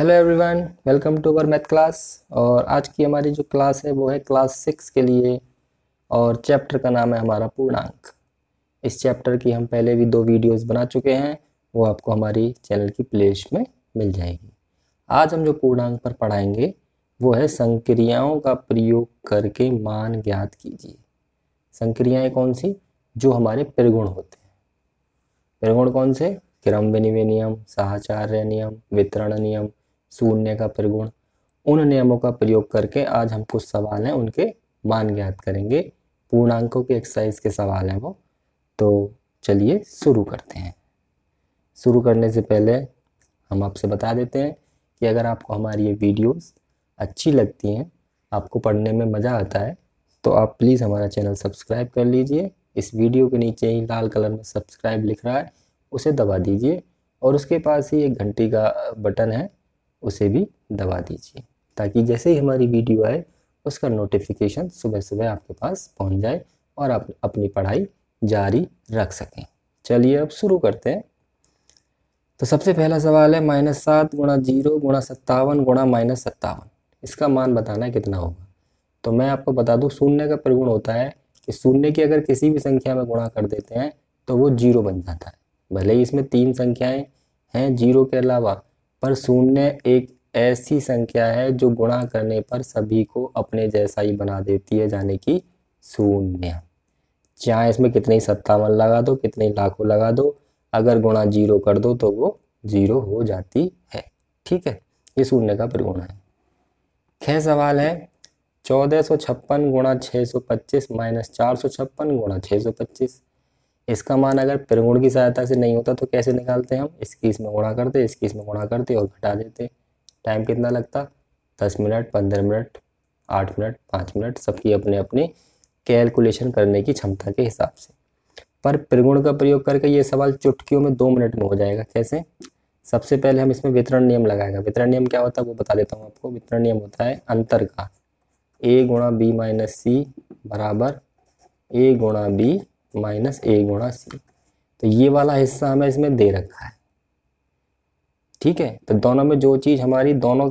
hello everyone welcome to our math class और आज की हमारी जो क्लास है वो है क्लास सिक्स के लिए और चैप्टर का नाम है हमारा पूर्णांक इस चैप्टर की हम पहले भी दो वीडियोस बना चुके हैं वो आपको हमारी चैनल की प्लेलिस्ट में मिल जाएगी आज हम जो पूर्णांक पर पढ़ाएंगे वो है संक्रियाओं का प्रयोग करके मान ज्ञात कीजिए संक्रियाएँ कौन सी जो हमारे प्रगुण होते हैं प्रगुण कौन से क्रम विनिमय नियम साहचार्य नियम वितरण नियम शून्य का प्रगुण उन नियमों का प्रयोग करके आज हम कुछ सवाल हैं उनके मान ज्ञात करेंगे पूर्णांकों के एक्सरसाइज के सवाल हैं वो तो चलिए शुरू करते हैं शुरू करने से पहले हम आपसे बता देते हैं कि अगर आपको हमारी ये वीडियोस अच्छी लगती हैं आपको पढ़ने में मज़ा आता है तो आप प्लीज़ हमारा चैनल सब्सक्राइब कर लीजिए इस वीडियो के नीचे ही लाल कलर में सब्सक्राइब लिख रहा है उसे दबा दीजिए और उसके पास ही एक घंटी का बटन है उसे भी दबा दीजिए ताकि जैसे ही हमारी वीडियो आए उसका नोटिफिकेशन सुबह सुबह आपके पास पहुंच जाए और आप अपनी पढ़ाई जारी रख सकें चलिए अब शुरू करते हैं तो सबसे पहला सवाल है माइनस सात गुणा जीरो गुणा सत्तावन गुणा माइनस सत्तावन इसका मान बताना कितना होगा तो मैं आपको बता दूँ शून्य का प्रगुण होता है कि शून्य की अगर किसी भी संख्या में गुणा कर देते हैं तो वो जीरो बन जाता है भले ही इसमें तीन संख्याएँ हैं जीरो के अलावा पर शून्य एक ऐसी संख्या है जो गुणा करने पर सभी को अपने जैसा ही बना देती है जाने की शून्य चाहे इसमें कितने सत्तावन लगा दो कितने लाखों लगा दो अगर गुणा जीरो कर दो तो वो जीरो हो जाती है ठीक है ये शून्य का परिगुण है खे सवाल है चौदह सौ छप्पन गुणा छः सौ पच्चीस माइनस चार सौ छप्पन गुणा छः सौ पच्चीस इसका मान अगर त्रिगुण की सहायता से नहीं होता तो कैसे निकालते हम इसकी इसमें गुणा करते इसकी इसमें गुणा करते और घटा देते टाइम कितना लगता दस मिनट पंद्रह मिनट आठ मिनट पाँच मिनट सबकी अपने अपने कैलकुलेशन करने की क्षमता के हिसाब से पर त्रिगुण का प्रयोग करके ये सवाल चुटकियों में दो मिनट में हो जाएगा कैसे सबसे पहले हम इसमें वितरण नियम लगाएगा वितरण नियम क्या होता है वो बता देता हूँ आपको वितरण नियम होता है अंतर का ए गुणा बी माइनस सी बराबर ए गुणा बी माइनस ए गुणा सी तो ये वाला हिस्सा हमें इसमें दे रखा है ठीक है तो दोनों में जो चीज़ हमारी दोनों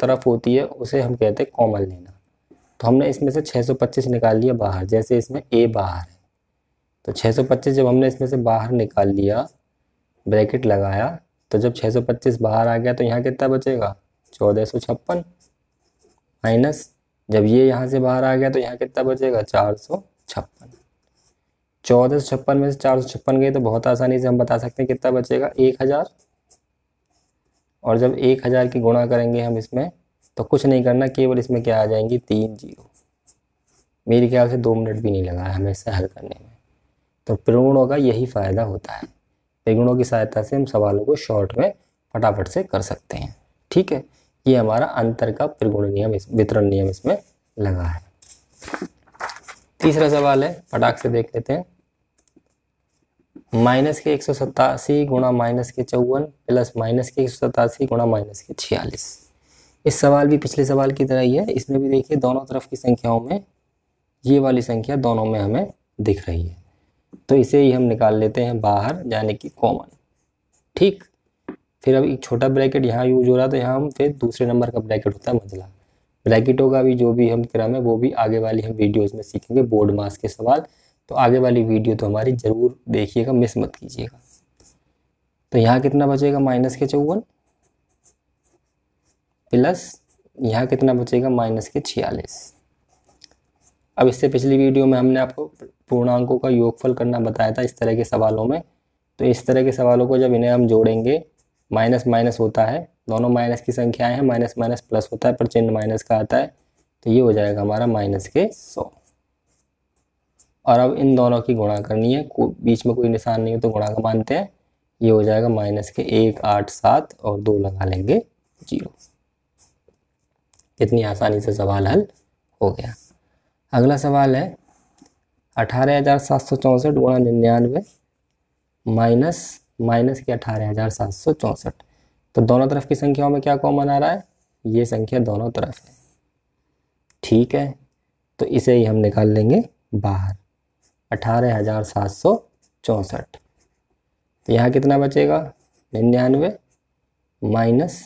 तरफ होती है उसे हम कहते हैं कॉमन लेना तो हमने इसमें से 625 निकाल लिया बाहर जैसे इसमें ए बाहर है तो 625 जब हमने इसमें से बाहर निकाल लिया ब्रैकेट लगाया तो जब 625 बाहर आ गया तो यहाँ कितना बचेगा चौदह सौ छप्पन माइनस जब ये यहाँ से बाहर आ गया तो यहाँ कितना बचेगा चार सौ छप्पन चौदह सौ छप्पन में से चार सौ छप्पन गए तो बहुत आसानी से हम बता सकते हैं कितना बचेगा एक हज़ार और जब एक हज़ार की गुणा करेंगे हम इसमें तो कुछ नहीं करना केवल इसमें क्या आ जाएंगी तीन जीरो मेरे ख्याल से दो मिनट भी नहीं लगा है हमें इसे हल करने में तो प्रगुणों का यही फ़ायदा होता है प्रगुणों की सहायता से हम सवालों को शॉर्ट में फटाफट से कर सकते हैं ठीक है ये हमारा अंतर का प्रगुण नियम इस वितरण नियम इसमें लगा है तीसरा सवाल है फटाक से देख लेते हैं माइनस के एक सौ सतासी गुणा माइनस के चौवन प्लस माइनस के एक सौ सतासी गुणा माइनस के छियालीस इस सवाल भी पिछले सवाल की तरह ही है इसमें भी देखिए दोनों तरफ की संख्याओं में ये वाली संख्या दोनों में हमें दिख रही है तो इसे ही हम निकाल लेते हैं बाहर यानी कि कॉमन ठीक फिर अब एक छोटा ब्रैकेट यहाँ यूज हो रहा है तो यहाँ हम फिर दूसरे नंबर का ब्रैकेट होता है मंजिला ब्रैकेटों का भी जो भी हम क्रम है वो भी आगे वाली हम वीडियोज़ में सीखेंगे बोर्ड मास के सवाल तो आगे वाली वीडियो तो हमारी ज़रूर देखिएगा मिस मत कीजिएगा तो यहाँ कितना बचेगा माइनस के चौवन प्लस यहाँ कितना बचेगा माइनस के छियालीस अब इससे पिछली वीडियो में हमने आपको पूर्णांकों का योगफल करना बताया था इस तरह के सवालों में तो इस तरह के सवालों को जब इन्हें हम जोड़ेंगे माइनस माइनस होता है दोनों माइनस की संख्याएं हैं माइनस माइनस प्लस होता है पर चिन्ह माइनस का आता है तो ये हो जाएगा हमारा माइनस के सौ और अब इन दोनों की गुणा करनी है बीच में कोई निशान नहीं हो तो गुणा का मानते हैं ये हो जाएगा माइनस के एक आठ सात और दो लगा लेंगे जीरो कितनी आसानी से सवाल हल हो गया अगला सवाल है अठारह हज़ार सात सौ चौंसठ गुणा निन्यानवे माइनस माइनस के अठारह हज़ार सात सौ चौंसठ तो दोनों तरफ की संख्याओं में क्या कॉमन आ रहा है ये संख्या दोनों तरफ है ठीक है तो इसे ही हम निकाल लेंगे बाहर अठारह हज़ार सात सौ चौंसठ तो यहाँ कितना बचेगा निन्यानवे माइनस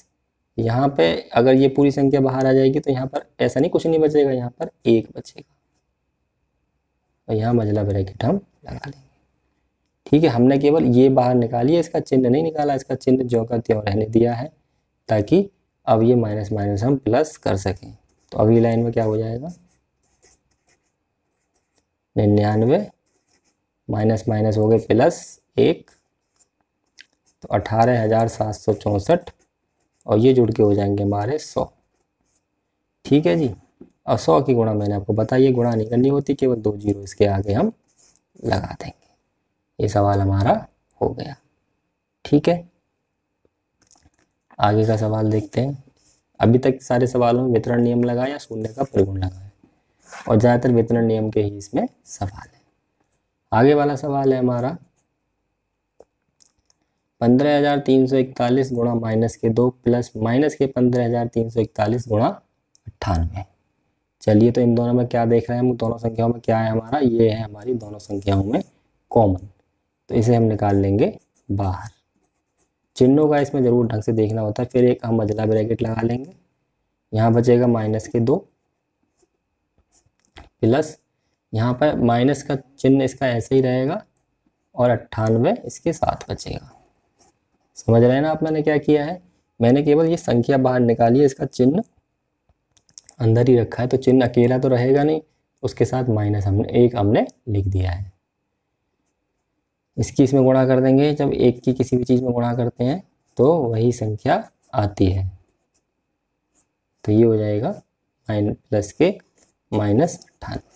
यहाँ पे अगर ये पूरी संख्या बाहर आ जाएगी तो यहाँ पर ऐसा नहीं कुछ नहीं बचेगा यहाँ पर एक बचेगा और यहाँ मजला ब्रैकेट हम लगा लेंगे ठीक है हमने केवल ये बाहर निकाली है इसका चिन्ह नहीं निकाला इसका चिन्ह जो का त्यों रहने दिया है ताकि अब ये माइनस माइनस हम प्लस कर सकें तो अगली लाइन में क्या हो जाएगा निन्यानवे माइनस माइनस हो गए प्लस एक तो अठारह हज़ार सात सौ चौंसठ और ये जुड़ के हो जाएंगे हमारे सौ ठीक है जी और सौ की गुणा मैंने आपको बताइए गुणा नहीं करनी होती केवल दो जीरो इसके आगे हम लगा देंगे ये सवाल हमारा हो गया ठीक है आगे का सवाल देखते हैं अभी तक सारे सवालों में वितरण नियम लगाया शून्य का प्रगुण लगाया और ज़्यादातर वितरण नियम के ही इसमें सवाल है आगे वाला सवाल है हमारा पंद्रह हजार तीन सौ इकतालीस गुणा माइनस के दो प्लस माइनस के पंद्रह हजार तीन सौ इकतालीस गुणा अट्ठानवे चलिए तो इन दोनों में क्या देख रहे हैं हम दोनों संख्याओं में क्या है हमारा ये है हमारी दोनों संख्याओं में कॉमन तो इसे हम निकाल लेंगे बाहर चिन्हों का इसमें ज़रूर ढंग से देखना होता है फिर एक हम अजला ब्रैकेट लगा लेंगे यहाँ बचेगा माइनस के दो प्लस यहाँ पर माइनस का चिन्ह इसका ऐसे ही रहेगा और अट्ठानवे इसके साथ बचेगा समझ रहे हैं ना आप मैंने क्या किया है मैंने केवल ये संख्या बाहर निकाली है इसका चिन्ह अंदर ही रखा है तो चिन्ह अकेला तो रहेगा नहीं उसके साथ माइनस हमने एक हमने लिख दिया है इसकी इसमें गुणा कर देंगे जब एक की किसी भी चीज़ में गुणा करते हैं तो वही संख्या आती है तो ये हो जाएगा माइन प्लस के माइनस अट्ठानवे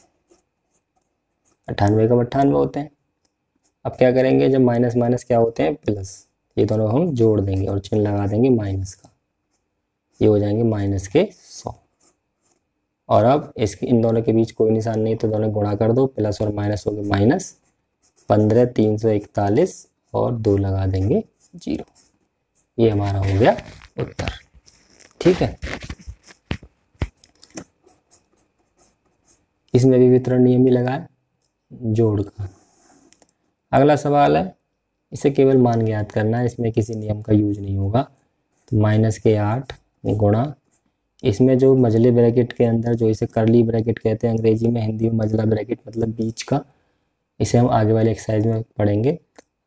अट्ठानवे कब अट्ठानवे होते हैं अब क्या करेंगे जब माइनस माइनस क्या होते हैं प्लस ये दोनों हम जोड़ देंगे और चिन्ह लगा देंगे माइनस का ये हो जाएंगे माइनस के सौ और अब इसके इन दोनों के बीच कोई निशान नहीं तो दोनों गुणा कर दो प्लस और माइनस हो गए माइनस पंद्रह तीन सौ इकतालीस और दो लगा देंगे जीरो ये हमारा हो गया उत्तर ठीक है इसमें भी वितरण नियम भी लगाए जोड़ का अगला सवाल है इसे केवल मान ज्ञात करना है इसमें किसी नियम का यूज नहीं होगा तो माइनस के आठ गुणा इसमें जो मजले ब्रैकेट के अंदर जो इसे करली ब्रैकेट कहते हैं अंग्रेजी में हिंदी में मजला ब्रैकेट मतलब बीच का इसे हम आगे वाले एक्सरसाइज में पढ़ेंगे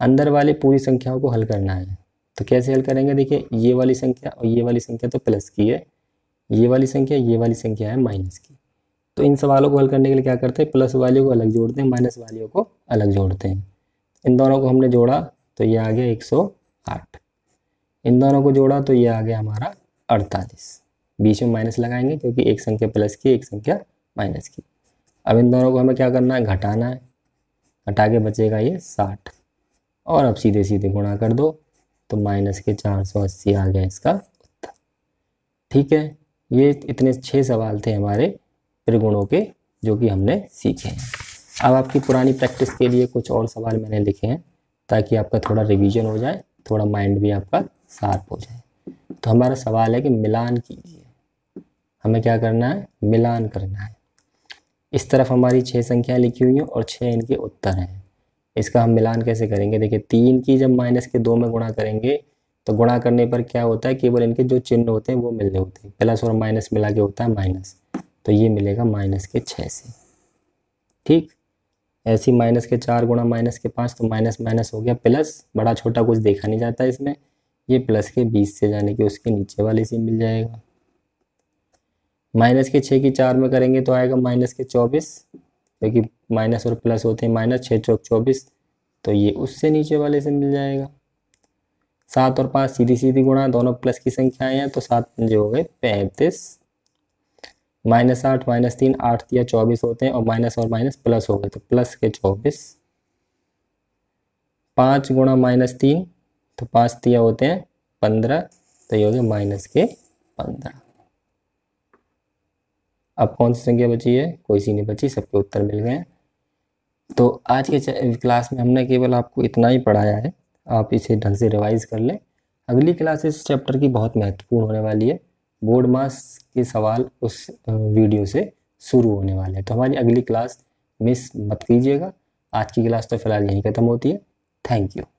अंदर वाले पूरी संख्याओं को हल करना है तो कैसे हल करेंगे देखिए ये वाली संख्या और ये वाली संख्या तो प्लस की है ये वाली संख्या ये वाली संख्या है माइनस की तो इन सवालों को हल करने के लिए क्या करते हैं प्लस वैल्यू को अलग जोड़ते हैं माइनस वैल्यू को अलग जोड़ते हैं इन दोनों को हमने जोड़ा तो ये आ गया एक सौ आठ इन दोनों को जोड़ा तो ये आ गया हमारा अड़तालीस बीच में माइनस लगाएंगे क्योंकि एक संख्या प्लस की एक संख्या माइनस की अब इन दोनों को हमें क्या करना है घटाना है घटा के बचेगा ये साठ और अब सीधे सीधे गुणा कर दो तो माइनस के चार सौ अस्सी आ गया इसका उत्तर ठीक है ये इतने छः सवाल थे हमारे त्रिगुणों के जो कि हमने सीखे हैं अब आपकी पुरानी प्रैक्टिस के लिए कुछ और सवाल मैंने लिखे हैं ताकि आपका थोड़ा रिवीजन हो जाए थोड़ा माइंड भी आपका शार्प हो जाए तो हमारा सवाल है कि मिलान कीजिए हमें क्या करना है मिलान करना है इस तरफ हमारी छः संख्याएं लिखी हुई हैं और छः इनके उत्तर हैं इसका हम मिलान कैसे करेंगे देखिए तीन की जब माइनस के दो में गुणा करेंगे तो गुणा करने पर क्या होता है केवल इनके जो चिन्ह होते हैं वो मिलने होते हैं प्लस और माइनस मिला के होता है माइनस तो ये मिलेगा माइनस के छः से ठीक ही माइनस के चार गुणा माइनस के पाँच तो माइनस माइनस हो गया प्लस बड़ा छोटा कुछ देखा नहीं जाता इसमें ये प्लस के बीस से जाने के उसके नीचे वाले से मिल जाएगा माइनस के छः की चार में करेंगे तो आएगा माइनस के चौबीस क्योंकि तो माइनस और प्लस होते हैं माइनस छः चौक चौबीस तो ये उससे नीचे वाले से मिल जाएगा सात और पाँच सीधी सीधी गुणा दोनों प्लस की संख्याएं हैं तो सात पंजे हो गए पैंतीस माइनस आठ माइनस तीन आठ या चौबीस होते हैं और माइनस और माइनस प्लस हो गए तो प्लस के चौबीस पाँच गुणा माइनस तीन तो पाँच तिया होते हैं पंद्रह तो ये हो गया माइनस के पंद्रह अब कौन सी संख्या बची है कोई सी नहीं बची सबके उत्तर मिल गए तो आज के क्लास में हमने केवल आपको इतना ही पढ़ाया है आप इसे ढंग से रिवाइज कर लें अगली क्लास इस चैप्टर की बहुत महत्वपूर्ण होने वाली है बोर्ड मास के सवाल उस वीडियो से शुरू होने वाले हैं तो हमारी अगली क्लास मिस मत कीजिएगा आज की क्लास तो फिलहाल यहीं ख़त्म होती है थैंक यू